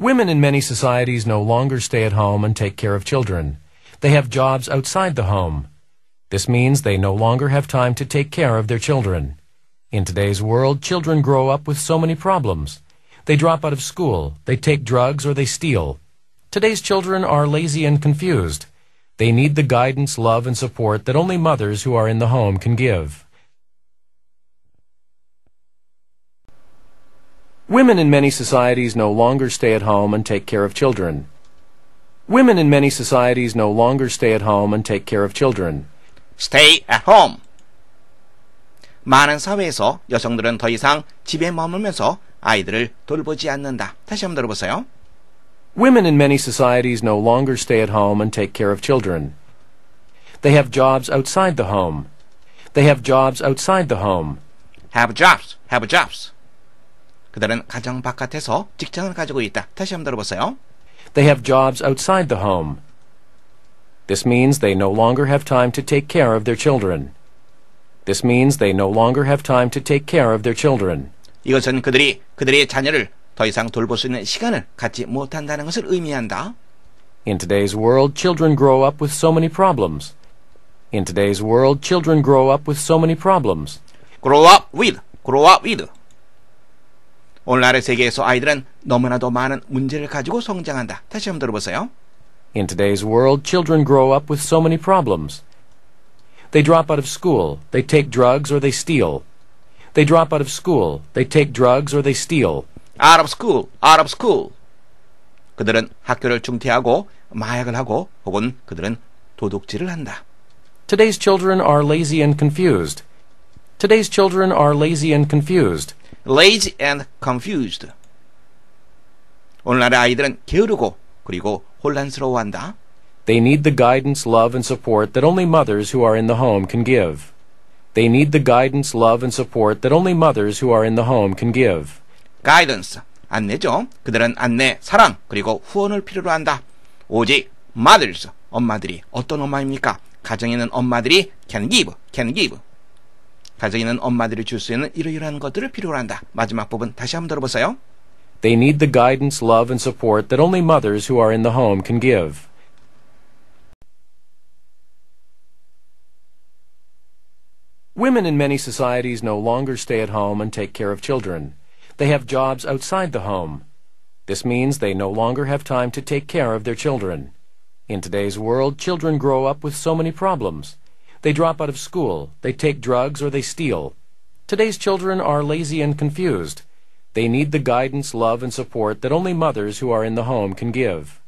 Women in many societies no longer stay at home and take care of children. They have jobs outside the home. This means they no longer have time to take care of their children. In today's world, children grow up with so many problems. They drop out of school, they take drugs, or they steal. Today's children are lazy and confused. They need the guidance, love, and support that only mothers who are in the home can give. Women in many societies no longer stay at home and take care of children. Women in many societies no longer stay at home and take care of children. Stay at home. 많은 사회에서 여성들은 더 이상 집에 머물면서 아이들을 돌보지 않는다. 다시 한번 들어보세요. Women in many societies no longer stay at home and take care of children. They have jobs outside the home. They have jobs outside the home. Have jobs. Have jobs. 그들은 가정 바깥에서 직장을 가지고 있다. 다시 한번 들어보세요. They have jobs outside the home. This means they no longer have time to take care of their children. This means they no longer have time to take care of their children. 이것은 그들이 그들의 자녀를 더 이상 돌볼 수 있는 시간을 갖지 못한다는 것을 의미한다. In today's world, children grow up with so many problems. In today's world, children grow up with so many problems. Grow up with, grow up with 오늘날의 세계에서 아이들은 너무나도 많은 문제를 가지고 성장한다. 다시 한번 들어보세요. In today's world, children grow up with so many problems. They drop out of school, they take drugs or they steal. They drop out of school, they take drugs or they steal. Out of school, out of school. 그들은 학교를 중퇴하고 마약을 하고 혹은 그들은 도둑질을 한다. Today's children are lazy and confused. Today's children are lazy and confused lazy and confused. 오늘날 아이들은 게으르고 그리고 혼란스러워한다. They need the guidance, love, and support that only mothers who are in the home can give. They need the guidance, love, and support that only mothers who are in the home can give. guidance 안내죠. 그들은 안내, 사랑 그리고 후원을 필요로 한다. 오직 mothers 엄마들이 어떤 엄마입니까? 가정에 있는 엄마들이 can give, can give they need the guidance, love, and support that only mothers who are in the home can give. Women in many societies no longer stay at home and take care of children. They have jobs outside the home. This means they no longer have time to take care of their children. In today's world, children grow up with so many problems. They drop out of school, they take drugs, or they steal. Today's children are lazy and confused. They need the guidance, love, and support that only mothers who are in the home can give.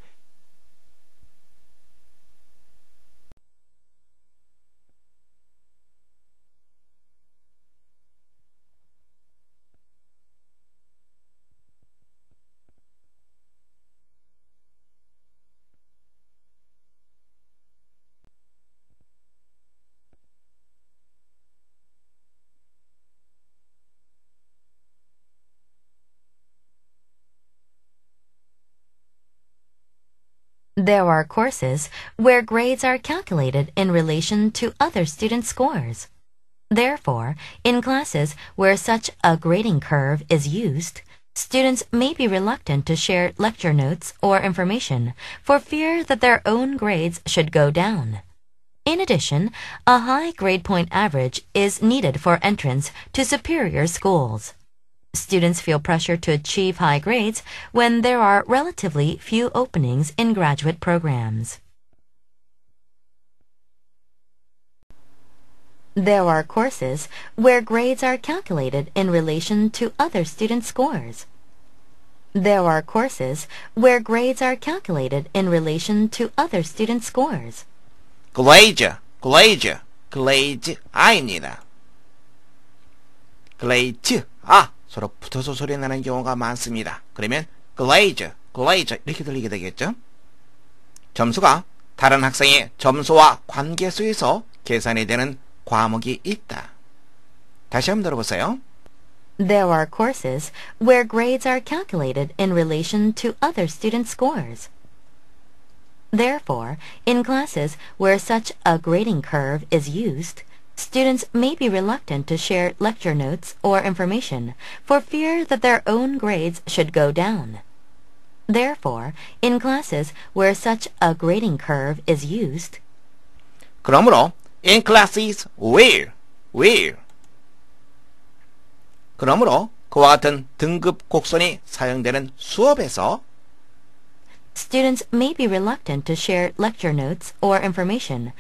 There are courses where grades are calculated in relation to other student scores. Therefore, in classes where such a grading curve is used, students may be reluctant to share lecture notes or information for fear that their own grades should go down. In addition, a high grade point average is needed for entrance to superior schools. Students feel pressure to achieve high grades when there are relatively few openings in graduate programs. There are courses where grades are calculated in relation to other student scores. There are courses where grades are calculated in relation to other student scores. Grade, grade, grade 아닙니다. Grade ah. 서로 붙어서 소리 나는 경우가 많습니다. 그러면 glaze, glaze 이렇게 들리게 되겠죠? 점수가 다른 학생의 점수와 관계수에서 계산이 되는 과목이 있다. 다시 한번 들어보세요. There are courses where grades are calculated in relation to other student scores. Therefore, in classes where such a grading curve is used, Students may be reluctant to share lecture notes or information for fear that their own grades should go down. Therefore, in classes where such a grading curve is used, 그러므로 in classes where where 그러므로 그와 같은 등급 곡선이 사용되는 수업에서 Students may be reluctant to share lecture notes or information.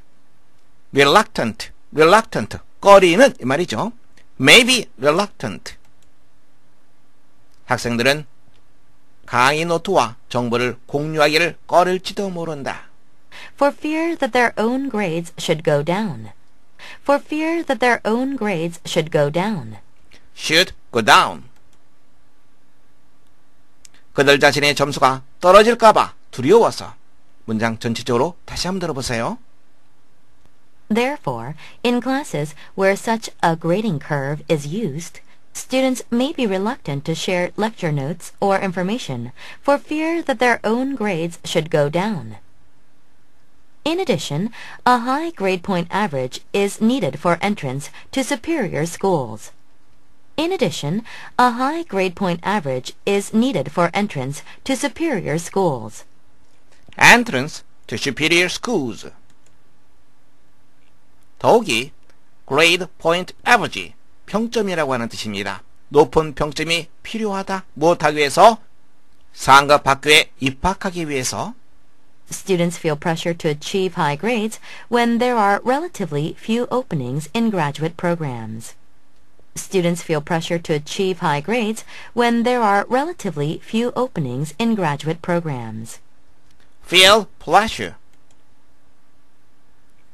reluctant reluctant. 꺼리는 이 말이죠. may be reluctant. 학생들은 강의 노트와 정보를 공유하기를 꺼릴지도 모른다. For fear that their own grades should go down. For fear that their own grades should go down. Should go down. 그들 자신의 점수가 떨어질까봐 두려워서 문장 전체적으로 다시 한번 들어보세요. Therefore, in classes where such a grading curve is used, students may be reluctant to share lecture notes or information for fear that their own grades should go down. In addition, a high grade point average is needed for entrance to superior schools. In addition, a high grade point average is needed for entrance to superior schools. Entrance to superior schools. 더욱이 grade point average 평점이라고 하는 뜻입니다. 높은 평점이 필요하다. 무엇하기 위해서? 상급 학교에 입학하기 위해서 Students feel pressure to achieve high grades when there are relatively few openings in graduate programs. Students feel pressure to achieve high grades when there are relatively few openings in graduate programs. feel pressure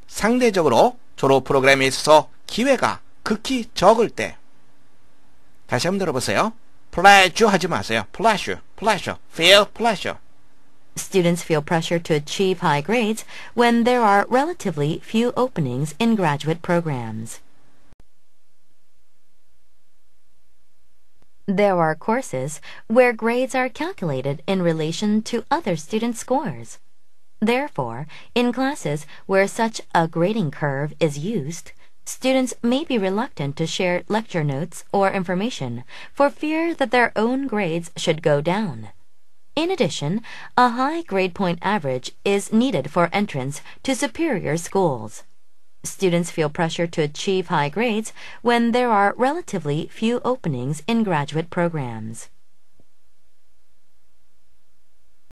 상대적으로 졸업 프로그램에 있어서 기회가 극히 적을 때 다시 한번 들어보세요. pleasure 하지 마세요. pleasure, pleasure, feel pleasure. Students feel pressure to achieve high grades when there are relatively few openings in graduate programs. There are courses where grades are calculated in relation to other student scores. Therefore, in classes where such a grading curve is used, students may be reluctant to share lecture notes or information for fear that their own grades should go down. In addition, a high grade point average is needed for entrance to superior schools. Students feel pressure to achieve high grades when there are relatively few openings in graduate programs.